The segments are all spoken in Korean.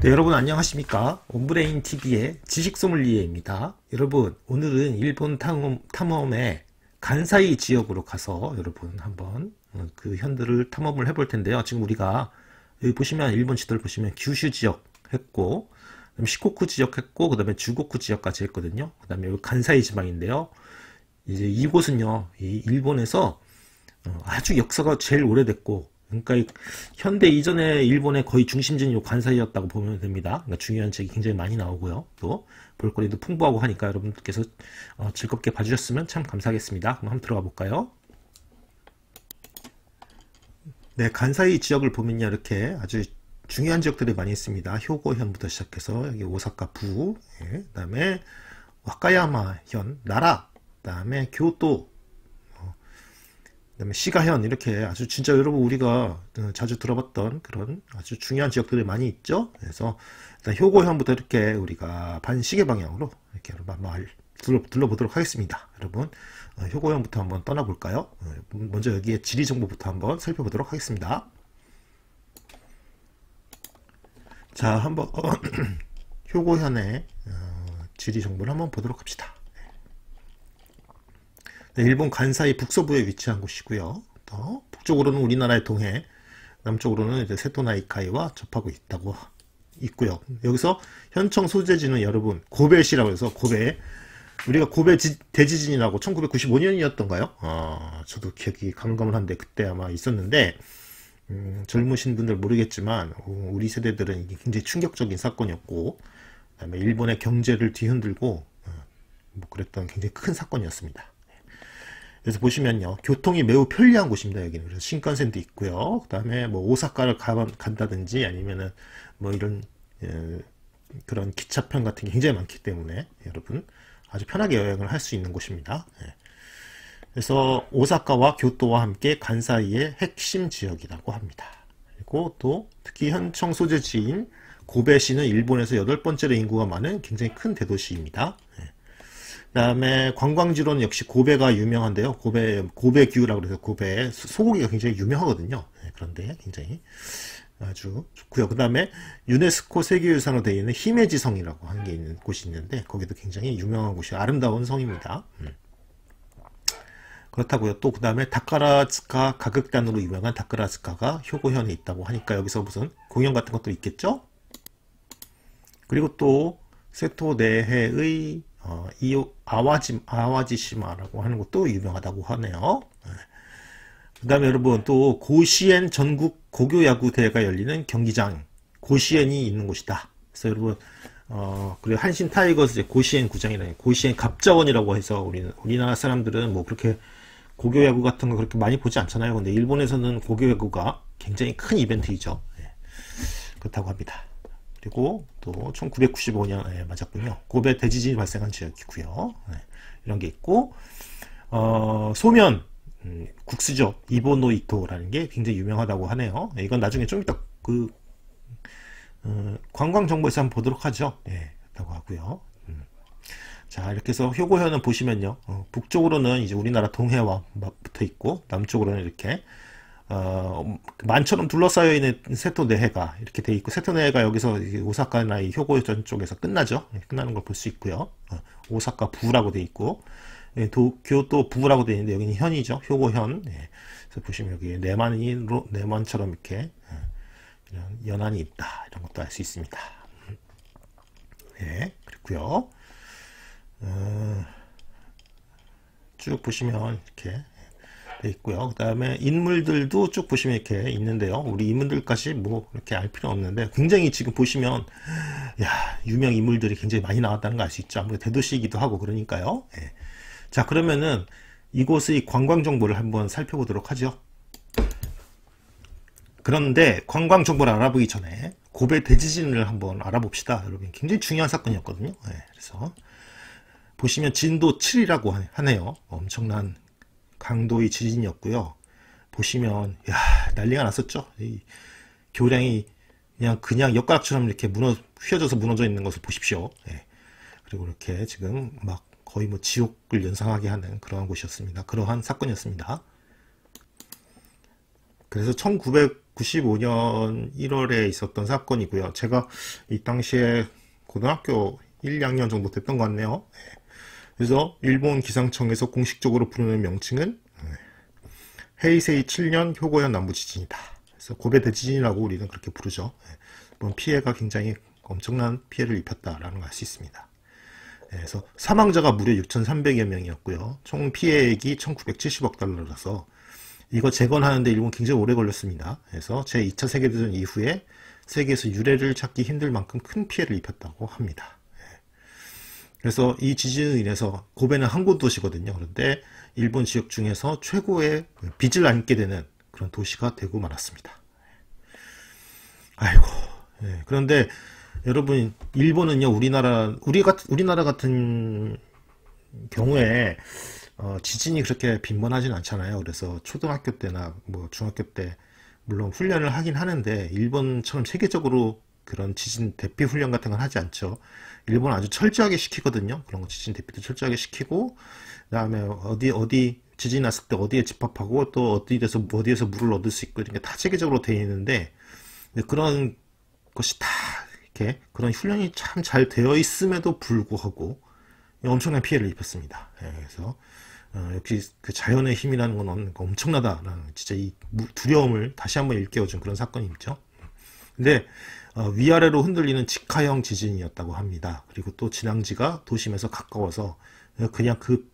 네, 여러분 안녕하십니까 온브레인 TV의 지식 소믈리에입니다. 여러분 오늘은 일본 탐험, 탐험의 간사이 지역으로 가서 여러분 한번 어, 그 현들을 탐험을 해볼 텐데요. 지금 우리가 여기 보시면 일본 지도를 보시면 규슈 지역 했고 시코쿠 지역 했고 그 다음에 주고쿠 지역까지 했거든요. 그 다음에 간사이 지방인데요. 이제 이곳은요 일본에서 어, 아주 역사가 제일 오래됐고 그러니까 현대 이전에 일본의 거의 중심지는 관사이였다고 보면 됩니다. 그러니까 중요한 책이 굉장히 많이 나오고요. 또 볼거리도 풍부하고 하니까 여러분께서 어, 즐겁게 봐주셨으면 참 감사하겠습니다. 그럼 한번 들어가 볼까요? 네, 간사이 지역을 보면요 이렇게 아주 중요한 지역들이 많이 있습니다. 효고현부터 시작해서 여기 오사카부, 예, 그다음에 와카야마현, 나라, 그다음에 교토, 다음에 시가현 이렇게 아주 진짜 여러분 우리가 어, 자주 들어봤던 그런 아주 중요한 지역들이 많이 있죠. 그래서 일단 효고현부터 이렇게 우리가 반시계 방향으로 이렇게 한번 둘러, 보도록 하겠습니다. 여러분 어, 효고현부터 한번 떠나볼까요? 어, 먼저 여기에 지리 정보부터 한번 살펴보도록 하겠습니다. 자 한번 어, 효고현의 어, 지리 정보를 한번 보도록 합시다. 네, 일본 간사이 북서부에 위치한 곳이고요. 또 북쪽으로는 우리나라의 동해, 남쪽으로는 이제 세토나이카이와 접하고 있다고 있고요. 여기서 현청 소재지는 여러분 고베시라고 해서 고베 우리가 고베 지, 대지진이라고 1995년이었던가요? 어, 저도 기억이 가물한데 그때 아마 있었는데 음, 젊으신 분들 모르겠지만 어, 우리 세대들은 이게 굉장히 충격적인 사건이었고 그다음에 일본의 경제를 뒤흔들고 어, 뭐 그랬던 굉장히 큰 사건이었습니다. 그래서 보시면요. 교통이 매우 편리한 곳입니다. 여기는. 그래서 신칸센도 있고요. 그 다음에 뭐 오사카를 가, 간다든지 아니면은 뭐 이런 예, 그런 기차편 같은 게 굉장히 많기 때문에 여러분 아주 편하게 여행을 할 수 있는 곳입니다. 예. 그래서 오사카와 교토와 함께 간사이의 핵심 지역이라고 합니다. 그리고 또 특히 현청 소재지인 고베시는 일본에서 여덟 번째로 인구가 많은 굉장히 큰 대도시입니다. 예. 그다음에 관광지로는 역시 고베가 유명한데요. 고베 고베규라고 그래서 고베 소고기가 굉장히 유명하거든요. 네, 그런데 굉장히 아주 좋고요. 그다음에 유네스코 세계유산으로 되어 있는 히메지 성이라고 하는 게 있는 곳이 있는데 거기도 굉장히 유명한 곳이 아름다운 성입니다. 음. 그렇다고요. 또 그다음에 다카라츠카 가극단으로 유명한 다카라츠카가 효고현에 있다고 하니까 여기서 무슨 공연 같은 것도 있겠죠? 그리고 또 세토 내해의 어, 이 아와지 아와지시마라고 하는 것도 유명하다고 하네요. 네. 그다음에 여러분 또 고시엔 전국 고교 야구 대회가 열리는 경기장 고시엔이 있는 곳이다. 그래서 여러분 어, 그리고 한신 타이거스 고시엔 구장이라는 고시엔 갑자원이라고 해서 우리는 우리나라 사람들은 뭐 그렇게 고교 야구 같은 거 그렇게 많이 보지 않잖아요. 근데 일본에서는 고교 야구가 굉장히 큰 이벤트이죠. 네. 그렇다고 합니다. 그리고 또총 995년 예, 맞았군요. 고베 대지진이 발생한 지역이고요. 예, 이런 게 있고 어, 소면 음, 국수적 이보노이토라는 게 굉장히 유명하다고 하네요. 예, 이건 나중에 좀 이따 그 어, 관광 정보에서 한 번 보도록 하죠. 예, 라고 하고요. 음. 자 이렇게 해서 효고현은 보시면요 어, 북쪽으로는 이제 우리나라 동해와 붙어 있고 남쪽으로는 이렇게 어, 만처럼 둘러싸여 있는 세토 내해가 이렇게 돼 있고 세토 내해가 여기서 오사카나 이 효고전 쪽에서 끝나죠. 예, 끝나는 걸 볼 수 있고요. 어, 오사카 부라고 돼 있고 예, 도쿄도 부라고 돼 있는데 여기는 현이죠. 효고현. 예, 그래서 보시면 여기 내만이 내만처럼 이렇게 이런 연안이 있다 이런 것도 알 수 있습니다. 네, 그렇고요. 어, 쭉 보시면 이렇게 돼 있고요. 그 다음에 인물들도 쭉 보시면 이렇게 있는데요. 우리 인물들까지 뭐 이렇게 알 필요 없는데 굉장히 지금 보시면 야 유명 인물들이 굉장히 많이 나왔다는 거 알 수 있죠. 아무래도 대도시이기도 하고 그러니까요. 예. 자 그러면은 이곳의 관광 정보를 한번 살펴보도록 하죠. 그런데 관광 정보를 알아보기 전에 고베 대지진을 한번 알아봅시다. 여러분 굉장히 중요한 사건이었거든요. 예, 그래서 보시면 진도 7이라고 하네요. 엄청난 강도의 지진이었고요. 보시면 야 난리가 났었죠. 이 교량이 그냥 그냥 엿가락처럼 이렇게 무너 휘어져서 무너져 있는 것을 보십시오. 예. 그리고 이렇게 지금 막 거의 뭐 지옥을 연상하게 하는 그러한 곳이었습니다. 그러한 사건이었습니다. 그래서 1995년 1월에 있었던 사건이고요. 제가 이 당시에 고등학교 1, 2학년 정도 됐던 것 같네요. 예. 그래서 일본 기상청에서 공식적으로 부르는 명칭은 네. 헤이세이 7년 효고현 남부지진이다. 그래서 고베 대지진이라고 우리는 그렇게 부르죠. 네. 이번 피해가 굉장히 엄청난 피해를 입혔다라는 걸 알 수 있습니다. 네. 그래서 사망자가 무려 6,300여 명이었고요. 총 피해액이 1,970억 달러라서 이거 재건하는데 일본 굉장히 오래 걸렸습니다. 그래서 제2차 세계대전 이후에 세계에서 유례를 찾기 힘들 만큼 큰 피해를 입혔다고 합니다. 그래서 이 지진으로 인해서 고베는 항구 도시거든요. 그런데 일본 지역 중에서 최고의 빚을 안게 되는 그런 도시가 되고 말았습니다. 아이고. 예, 그런데 여러분 일본은요 우리나라 우리 같은 우리나라 같은 경우에 어, 지진이 그렇게 빈번하진 않잖아요. 그래서 초등학교 때나 뭐 중학교 때 물론 훈련을 하긴 하는데 일본처럼 세계적으로 그런 지진 대피 훈련 같은 건 하지 않죠. 일본 아주 철저하게 시키거든요. 그런 거 지진 대피도 철저하게 시키고 그다음에 어디 어디 지진 났을 때 어디에 집합하고 또 어디에서 어디에서 물을 얻을 수 있고 이런 게 다 체계적으로 되어 있는데 그런 것이 다 이렇게 그런 훈련이 참 잘 되어 있음에도 불구하고 엄청난 피해를 입혔습니다. 예, 그래서 어, 역시 그 자연의 힘이라는 건 그러니까 엄청나다라는 진짜 이 두려움을 다시 한번 일깨워준 그런 사건이 있죠. 근데 어, 위아래로 흔들리는 직하형 지진이었다고 합니다. 그리고 또 진앙지가 도심에서 가까워서 그냥 그,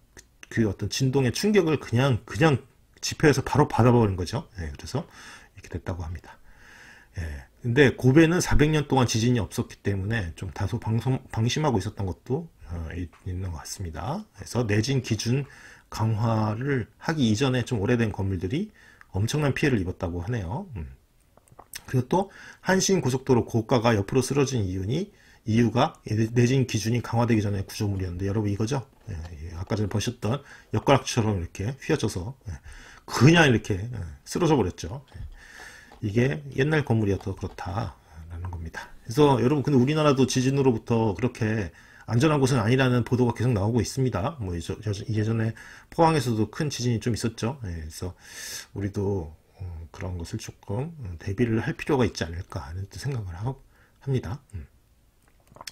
그 어떤 진동의 충격을 그냥 그냥 지표에서 바로 받아버린 거죠. 예, 그래서 이렇게 됐다고 합니다. 예. 근데 고베는 400년 동안 지진이 없었기 때문에 좀 다소 방송, 방심하고 있었던 것도 어, 있는 것 같습니다. 그래서 내진 기준 강화를 하기 이전에 좀 오래된 건물들이 엄청난 피해를 입었다고 하네요. 음. 그리고 또 한신 고속도로 고가가 옆으로 쓰러진 이유니 이유가 내진 기준이 강화되기 전에 구조물이었는데 여러분 이거죠? 예, 예. 아까 전에 보셨던 옆가락처럼 이렇게 휘어져서 예, 그냥 이렇게 예, 쓰러져 버렸죠. 이게 옛날 건물이어서 그렇다라는 겁니다. 그래서 여러분 근데 우리나라도 지진으로부터 그렇게 안전한 곳은 아니라는 보도가 계속 나오고 있습니다. 뭐 예전에 포항에서도 큰 지진이 좀 있었죠. 그래서 우리도 음, 그런 것을 조금 음, 대비를 할 필요가 있지 않을까 하는 생각을 합니다. 음.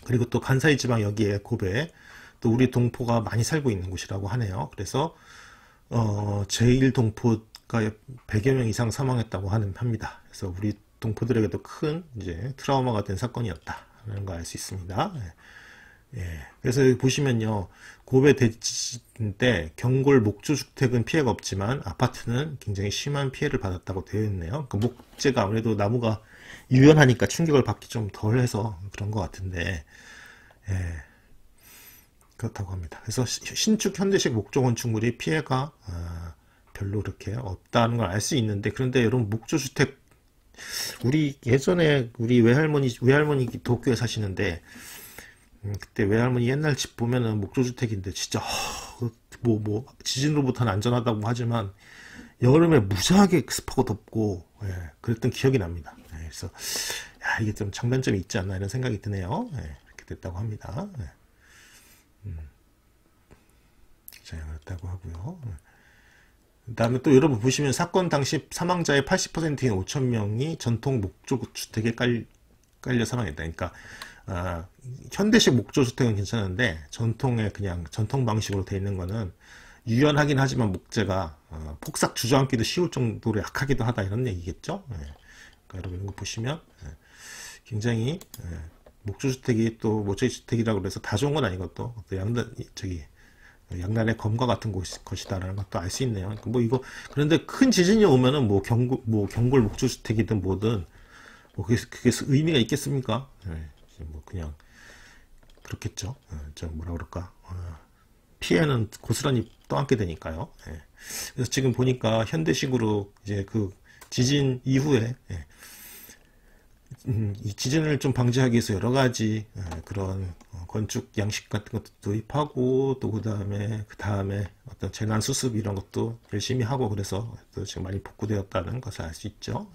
그리고 또 간사이 지방 여기에 고베 또 우리 동포가 많이 살고 있는 곳이라고 하네요. 그래서 어, 제일 동포가 100여 명 이상 사망했다고 하는 합니다. 그래서 우리 동포들에게도 큰 이제 트라우마가 된사건이었다는걸 알 수 있습니다. 네. 예. 그래서 여기 보시면요. 고베 대지진 때 경골 목조 주택은 피해가 없지만 아파트는 굉장히 심한 피해를 받았다고 되어 있네요. 그 목재가 아무래도 나무가 유연하니까 충격을 받기 좀 덜해서 그런 것 같은데 예. 그렇다고 합니다. 그래서 신축 현대식 목조 건축물이 피해가 아, 별로 그렇게 없다는 걸 알 수 있는데 그런데 여러분 목조 주택 우리 예전에 우리 외할머니 외할머니 도쿄에 사시는데 음, 그때 외할머니 옛날 집 보면은 목조주택인데 진짜 뭐뭐 그 뭐, 뭐 지진으로부터는 안전하다고 하지만 여름에 무지하게 습하고 덥고 예, 그랬던 기억이 납니다. 예, 그래서 야, 이게 좀 장단점이 있지 않나 이런 생각이 드네요. 예, 이렇게 됐다고 합니다. 예. 음, 자, 그렇다고 하고요. 그다음에 예. 또 여러분 보시면 사건 당시 사망자의 80%인 5천 명이 전통 목조 주택에 깔, 깔려 사망했다. 그러니까 아, 현대식 목조 주택은 괜찮은데 전통의 그냥 전통 방식으로 돼 있는 거는 유연하긴 하지만 목재가 어, 폭삭 주저앉기도 쉬울 정도로 약하기도 하다 이런 얘기겠죠. 예. 그러니까 여러분 이거 보시면 예. 굉장히 예. 목조주택이 또 목재주택이라고 해서 다 좋은 건 아니고 또, 또 양단 저기 양날의 검과 같은 곳, 것이다라는 것도 알 수 있네요. 그러니까 뭐 이거 그런데 큰 지진이 오면은 뭐 경골 뭐 경골 목조주택이든 뭐든 뭐 그게, 그게 의미가 있겠습니까? 예. 뭐 그냥 그렇겠죠. 좀 어, 뭐라 그럴까 어, 피해는 고스란히 떠안게 되니까요. 예. 그래서 지금 보니까 현대식으로 이제 그 지진 이후에 예. 음, 이 지진을 좀 방지하기 위해서 여러 가지 예, 그런 어, 건축 양식 같은 것도 도입하고 또 그다음에 그다음에 어떤 재난 수습 이런 것도 열심히 하고 그래서 또 지금 많이 복구되었다는 것을 알 수 있죠.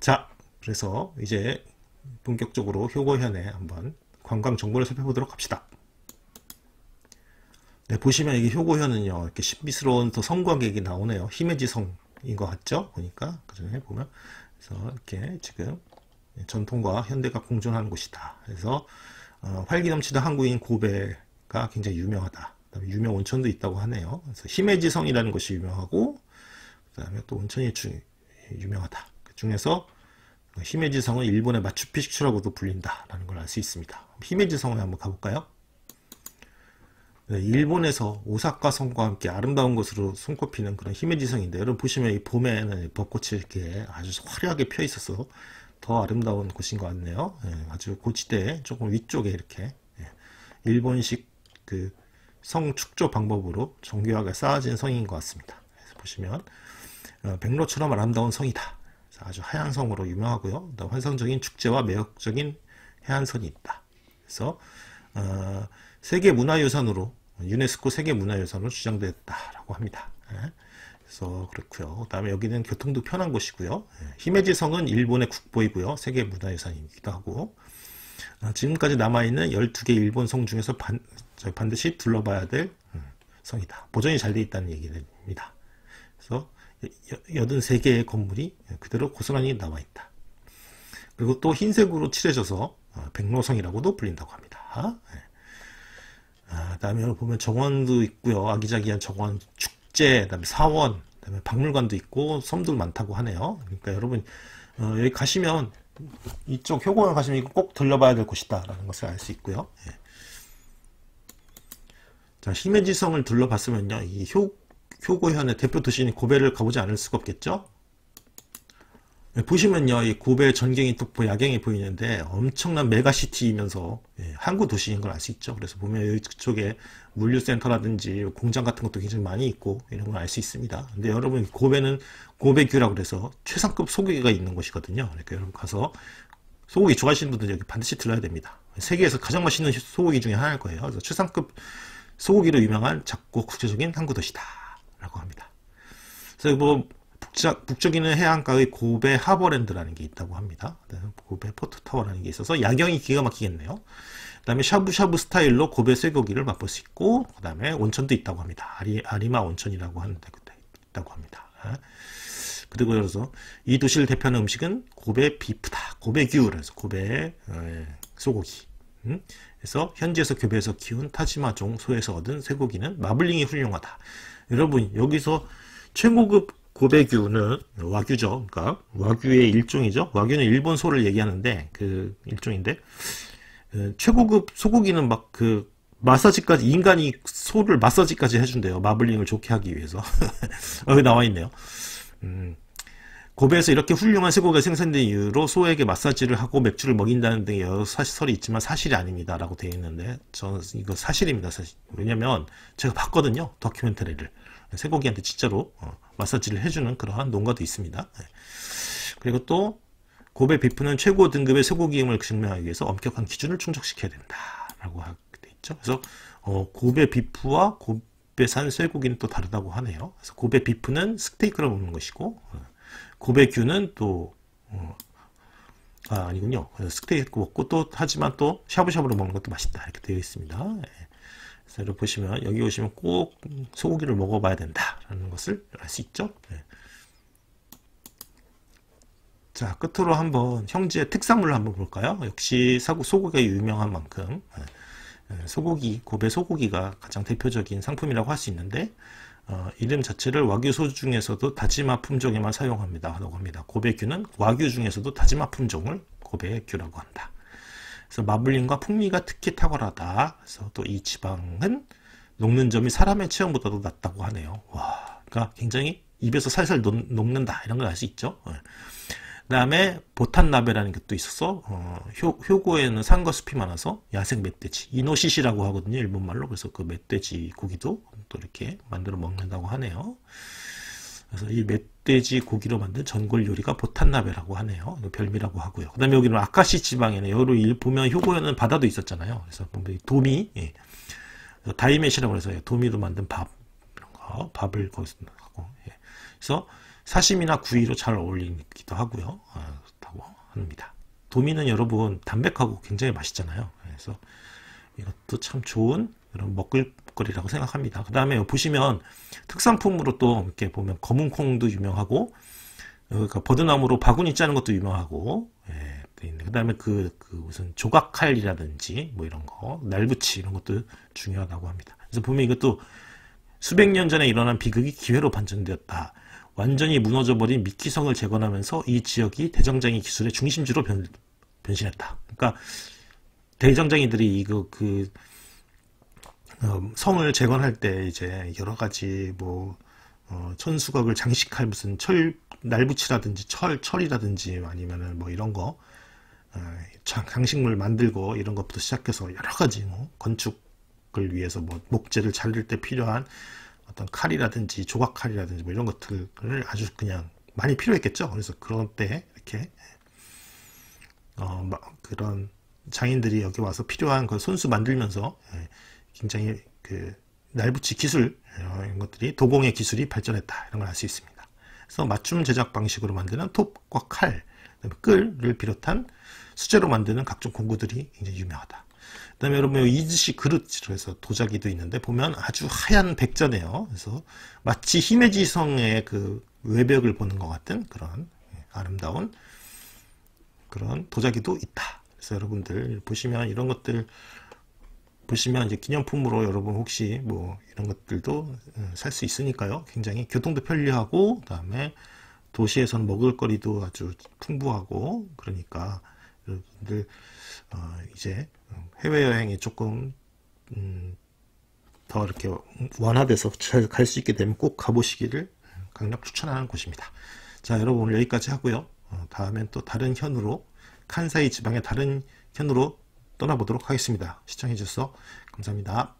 자, 그래서 이제 본격적으로 효고현에 한번 관광 정보를 살펴보도록 합시다. 네, 보시면 이게 효고현은요, 이렇게 신비스러운 또 성곽액이 나오네요. 히메지 성인 것 같죠? 보니까, 그 전에 보면. 그래서 이렇게 지금 전통과 현대가 공존하는 곳이다. 그래서 어, 활기 넘치는 한국인 고베가 굉장히 유명하다. 그다음에 유명 온천도 있다고 하네요. 그래서 히메지 성이라는 곳이 유명하고, 그 다음에 또 온천이 주, 유명하다. 그 중에서 히메지 성은 일본의 마추픽추라고도 불린다라는 걸 알 수 있습니다. 히메지 성을 한번 가볼까요? 네, 일본에서 오사카 성과 함께 아름다운 것으로 손꼽히는 그런 히메지 성인데 여러분 보시면 이 봄에는 벚꽃이 이렇게 아주 화려하게 펴 있어서 더 아름다운 곳인 것 같네요. 네, 아주 고치대 그 조금 위쪽에 이렇게 예, 일본식 그 성축조 방법으로 정교하게 쌓아진 성인 것 같습니다. 그래서 보시면 어, 백로처럼 아름다운 성이다. 아주 하얀 성으로 유명하고요. 환상적인 축제와 매력적인 해안선이 있다. 그래서 어, 세계 문화유산으로 유네스코 세계 문화유산으로 주장됐다라고 합니다. 예. 그래서 그렇고요. 그다음에 여기는 교통도 편한 곳이고요. 예. 히메지 성은 일본의 국보이고요. 세계 문화유산이기도 하고 어, 지금까지 남아있는 12개 일본 성 중에서 반, 반드시 둘러봐야 될 음, 성이다. 보존이 잘 돼 있다는 얘기입니다. 그래서 83개의 건물이 그대로 고스란히 나와 있다 그리고 또 흰색으로 칠해져서 어, 백로성이라고도 불린다고 합니다. 예. 아, 다음에 보면 정원도 있고요. 아기자기한 정원, 축제, 그다음에 사원, 그다음에 박물관도 있고 섬도 많다고 하네요. 그러니까 여러분 어, 여기 가시면 이쪽 효공을 가시면 이거 꼭 들러봐야 될 곳이다라는 것을 알 수 있고요. 예. 자, 히메지성을 둘러봤으면요. 이 효, 효고현의 대표 도시인 고베를 가보지 않을 수가 없겠죠? 예, 보시면요, 이 고베 전경이 뚝보 야경이 보이는데 엄청난 메가시티이면서 예, 항구 도시인 걸 알 수 있죠. 그래서 보면 이쪽에 물류센터라든지 공장 같은 것도 굉장히 많이 있고 이런 걸 알 수 있습니다. 근데 여러분 고베는 고베규라고 그래서 최상급 소고기가 있는 곳이거든요. 그러니까 여러분 가서 소고기 좋아하시는 분들 여기 반드시 들러야 됩니다. 세계에서 가장 맛있는 소고기 중에 하나일 거예요. 그래서 최상급 소고기로 유명한 작고 국제적인 항구 도시다. 라고 합니다. 그래서 뭐 북적, 북쪽에는 해안가의 고베 하버랜드라는 게 있다고 합니다. 네, 고베 포트타워라는 게 있어서 야경이 기가 막히겠네요. 그 다음에 샤브샤브 스타일로 고베 쇠고기를 맛볼 수 있고 그 다음에 온천도 있다고 합니다. 아리, 아리마 온천이라고 하는데 있다고 합니다. 네. 그리고 그래서 이 도시를 대표하는 음식은 고베 비프다, 고베 규라서 고베 어, 예, 쇠고기 음? 그래서 현지에서 교배해서 키운 타지마종 소에서 얻은 쇠고기는 마블링이 훌륭하다. 여러분 여기서 최고급 고베규는 와규죠. 그러니까 와규의 일종이죠. 와규는 일본 소를 얘기하는데 그 일종인데 그 최고급 소고기는 막 그 마사지까지 인간이 소를 마사지까지 해준대요. 마블링을 좋게 하기 위해서 아, 여기 나와 있네요. 음. 고베에서 이렇게 훌륭한 쇠고기가 생산된 이유로 소에게 마사지를 하고 맥주를 먹인다는 등의 여러 사실이 있지만 사실이 아닙니다. 라고 되어 있는데 저는 이거 사실입니다. 사실. 왜냐면 제가 봤거든요. 다큐멘터리를. 쇠고기한테 진짜로 어, 마사지를 해주는 그러한 농가도 있습니다. 네. 그리고 또 고베 비프는 최고 등급의 쇠고기임을 증명하기 위해서 엄격한 기준을 충족시켜야 된다. 라고 되어 있죠. 그래서 어, 고베 비프와 고베산 쇠고기는 또 다르다고 하네요. 그래서 고베 비프는 스테이크로 먹는 것이고 어, 고백큐는또 어, 아, 아니군요. 스테이크 먹고 또 하지만 또 샤브샤브로 먹는 것도 맛있다 이렇게 되어 있습니다. 예. 그래서 이렇게 보시면 여기 오시면 꼭 소고기를 먹어봐야 된다라는 것을 알 수 있죠. 예. 자 끝으로 한번 형제의 특산물을 한번 볼까요? 역시 사고 소고기가 유명한 만큼 예. 예 소고기 고베 소고기가 가장 대표적인 상품이라고 할 수 있는데 어, 이름 자체를 와규소 중에서도 다지마 품종에만 사용합니다. 라고 합니다. 고베규는 와규 중에서도 다지마 품종을 고베규라고 한다. 그래서 마블링과 풍미가 특히 탁월하다. 그래서 또 이 지방은 녹는 점이 사람의 체형보다도 낮다고 하네요. 와, 그러니까 굉장히 입에서 살살 녹, 는다 이런 걸 알 수 있죠. 예. 그다음에 보탄나베라는 것도 있었어. 어, 효, 고에는 산거숲이 많아서 야생 멧돼지, 이노시시라고 하거든요. 일본말로. 그래서 그 멧돼지 고기도 또 이렇게 만들어 먹는다고 하네요. 그래서 이 멧돼지 고기로 만든 전골 요리가 보탄나베라고 하네요. 별미라고 하고요. 그 다음에 여기는 아카시 지방에는 여러일 보면 효고에는 바다도 있었잖아요. 그래서 보면 도미, 예. 다이메시라고 해서 예, 도미로 만든 밥, 이런 거, 밥을 거기서 하고, 예. 그래서 사시미나 구이로 잘 어울리기도 하고요. 아, 그렇다고 합니다. 도미는 여러분 담백하고 굉장히 맛있잖아요. 그래서 이것도 참 좋은 이런 먹을거리라고 생각합니다. 그 다음에 보시면 특산품으로 또 이렇게 보면 검은콩도 유명하고 어, 그러니까 버드나무로 바구니 짜는 것도 유명하고 예, 그 다음에 그, 그, 무슨 조각칼이라든지 뭐 이런 거 날붙이 이런 것도 중요하다고 합니다. 그래서 보면 이것도 수백 년 전에 일어난 비극이 기회로 반전되었다. 완전히 무너져버린 미키성을 재건하면서 이 지역이 대정쟁이 기술의 중심지로 변, 변신했다. 그러니까 대정쟁이들이 이거 그 어, 성을 재건할 때 이제 여러 가지 뭐 어, 천수각을 장식할 무슨 철 날붙이라든지 철 철이라든지 아니면은 뭐 이런 거 어, 장식물 만들고 이런 것부터 시작해서 여러 가지 뭐 건축을 위해서 뭐 목재를 자를 때 필요한 어떤 칼이라든지 조각칼이라든지 뭐 이런 것들을 아주 그냥 많이 필요했겠죠. 그래서 그런 때 이렇게 어, 그런 장인들이 여기 와서 필요한 걸 손수 만들면서 예, 굉장히 그 날붙이 기술 어, 이런 것들이 도공의 기술이 발전했다 이런 걸 알 수 있습니다. 그래서 맞춤 제작 방식으로 만드는 톱과 칼, 끌을 비롯한 수제로 만드는 각종 공구들이 굉장히 유명하다. 그 다음에 여러분 이즈시 그릇으로 해서 도자기도 있는데 보면 아주 하얀 백자네요. 그래서 마치 히메지 성의 그 외벽을 보는 것 같은 그런 예, 아름다운 그런 도자기도 있다. 그래서 여러분들 보시면 이런 것들 보시면 이제 기념품으로 여러분 혹시 뭐 이런 것들도 어, 살수 있으니까요. 굉장히 교통도 편리하고 그다음에 도시에선 먹을거리도 아주 풍부하고 그러니까 여러분들 어, 이제 해외여행이 조금 음, 더 이렇게 완화돼서갈 수 있게 되면 꼭 가보시기를 강력 추천하는 곳입니다. 자 여러분 오늘 여기까지 하고요. 어, 다음엔 또 다른 현으로 칸사이 지방의 다른 현으로 떠나보도록 하겠습니다. 시청해주셔서 감사합니다.